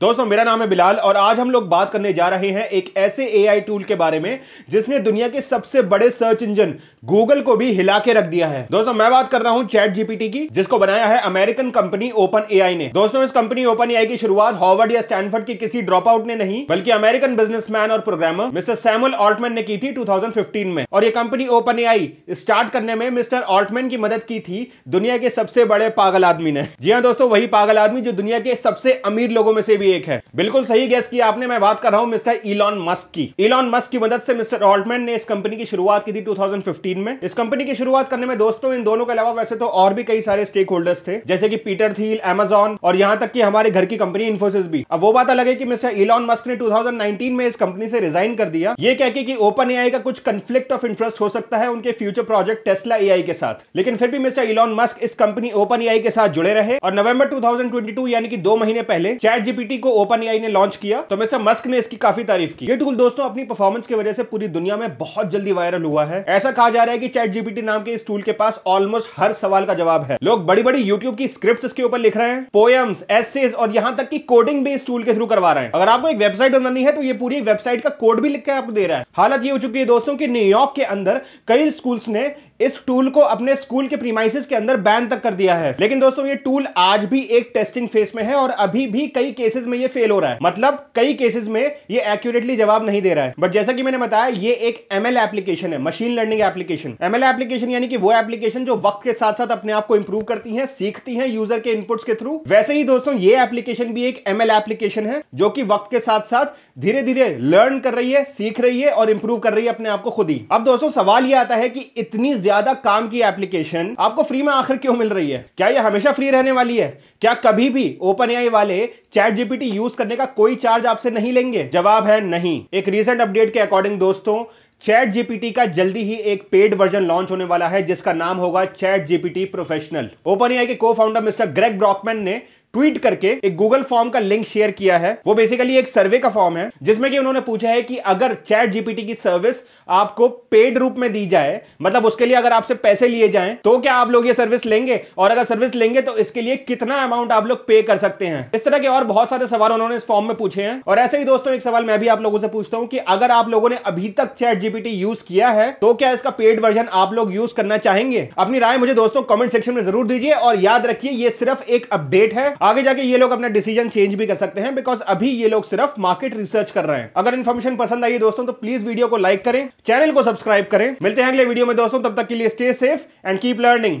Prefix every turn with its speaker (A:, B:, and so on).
A: दोस्तों मेरा नाम है बिलाल और आज हम लोग बात करने जा रहे हैं एक ऐसे एआई टूल के बारे में जिसने दुनिया के सबसे बड़े सर्च इंजन गूगल को भी हिला के रख दिया है दोस्तों मैं बात कर रहा हूं चैट जीपीटी की जिसको बनाया है अमेरिकन कंपनी ओपन एआई ने दोस्तों इस कंपनी ओपन एआई की शुरुआत हॉवर्ड या स्टैनफर्ड की किसी ड्रॉप आउट ने नहीं बल्कि अमेरिकन बिजनेसमैन और प्रोग्रामर मिस्टर सैमुअल ऑल्टमैन ने की थी टू में और ये कंपनी ओपन एआई स्टार्ट करने में मिस्टर ऑल्टमैन की मदद की थी दुनिया के सबसे बड़े पागल आदमी ने जी हाँ दोस्तों वही पागल आदमी जो दुनिया के सबसे अमीर लोगों में से भी भी एक है बिल्कुल सही गैस की आपने मैं बात कर रहा हूँ मिस्टर इलॉन मस्क की इलॉन मस्क की मदद से मिस्टर ऑल्टमैन ने इस कंपनी की शुरुआत की थी 2015 में इस कंपनी की शुरुआत करने में दोस्तों इन दोनों के अलावा वैसे तो और भी कई सारे स्टेक होल्डर्स थे जैसे की पीटर थील एमेजॉन और यहाँ तक की हमारे घर की कंपनी इन्फोसिस भी अब वो बात अलग है की मिस्टर इलॉन मस्क ने टू में इस कंपनी से रिजाइन कर दिया ये कह के की ओपन ए का कुछ कंफ्लिक्ट ऑफ इंटरेस्ट हो सकता है उनके फ्यूचर प्रोजेक्ट टेस्ला ए के साथ लेकिन फिर भी मिस्टर इलॉन मस्क इस कंपनी ओपन ए के साथ जुड़े रहे और नवंबर 2022 यानी कि दो महीने पहले चैट जीपीटी जीपीटी को ओपन एआई ने लॉन्च किया तो मिस्टर मस्क ने इसकी काफी तारीफ की ये टूल दोस्तों अपनी परफॉर्मेंस की वजह से पूरी दुनिया में बहुत जल्दी वायरल हुआ है ऐसा कहा जा रहा है कि चैट जीपीटी नाम के इस टूल के पास ऑलमोस्ट हर सवाल का जवाब है लोग बड़ी बड़ी यूट्यूब की स्क्रिप्ट इसके ऊपर लिख रहे हैं पोएम्स एसेज और यहाँ तक की कोडिंग भी इस टूल के थ्रू करवा रहे हैं अगर आपको एक वेबसाइट बनानी है तो ये पूरी वेबसाइट का कोड भी लिख के आपको दे रहा है हालत ये हो चुकी है दोस्तों की न्यूयॉर्क के अंदर कई स्कूल्स ने इस टूल को अपने स्कूल के प्रीमाइसिस के अंदर बैन तक कर दिया है लेकिन दोस्तों ये टूल आज भी एक टेस्टिंग फेस में है और अभी भी कई केसेस में ये फेल हो रहा है मतलब कई केसेस में ये एक्यूरेटली जवाब नहीं दे रहा है बट जैसा कि मैंने बताया ये एक एमएल एप्लीकेशन है machine learning application ML application यानी कि वो एप्लीकेशन जो वक्त के साथ साथ अपने आप को इंप्रूव करती है सीखती है यूजर के इनपुट्स के थ्रू वैसे ही दोस्तों ये एप्लीकेशन भी एक एमएल एप्लीकेशन है जो कि वक्त के साथ साथ धीरे धीरे लर्न कर रही है सीख रही है और इंप्रूव कर रही है अपने आप को खुद ही अब दोस्तों सवाल यह आता है कि इतनी ज्यादा काम की एप्लीकेशन आपको फ्री में आखिर क्यों मिल रही है क्या ये हमेशा फ्री रहने वाली है क्या कभी भी ओपन एआई वाले चैट जीपीटी यूज करने का कोई चार्ज आपसे नहीं लेंगे जवाब है नहीं एक रिसेंट अपडेट के अकॉर्डिंग दोस्तों चैट जीपीटी का जल्दी ही एक पेड वर्जन लॉन्च होने वाला है जिसका नाम होगा ChatGPT professional OpenAI के co founder Mister Greg Brockman ने ट्वीट करके एक गूगल फॉर्म का लिंक शेयर किया है वो बेसिकली एक सर्वे का फॉर्म है जिसमें कि उन्होंने पूछा है कि अगर चैट जीपीटी की सर्विस आपको पेड रूप में दी जाए मतलब उसके लिए अगर आपसे पैसे लिए जाए तो क्या आप लोग ये सर्विस लेंगे और अगर सर्विस लेंगे तो इसके लिए कितना अमाउंट आप लोग पे कर सकते हैं इस तरह के और बहुत सारे सवाल उन्होंने इस फॉर्म में पूछे हैं और ऐसे ही दोस्तों एक सवाल मैं भी आप लोगों से पूछता हूं कि अगर आप लोगों ने अभी तक चैट जीपीटी यूज किया है तो क्या इसका पेड वर्जन आप लोग यूज करना चाहेंगे अपनी राय मुझे दोस्तों कमेंट सेक्शन में जरूर दीजिए और याद रखिए ये सिर्फ एक अपडेट है आगे जाके ये लोग अपना डिसीजन चेंज भी कर सकते हैं बिकॉज अभी ये लोग सिर्फ मार्केट रिसर्च कर रहे हैं अगर इन्फॉर्मेशन पसंद आई है दोस्तों तो प्लीज वीडियो को लाइक करें चैनल को सब्सक्राइब करें मिलते हैं अगले वीडियो में दोस्तों तब तक के लिए stay safe and keep learning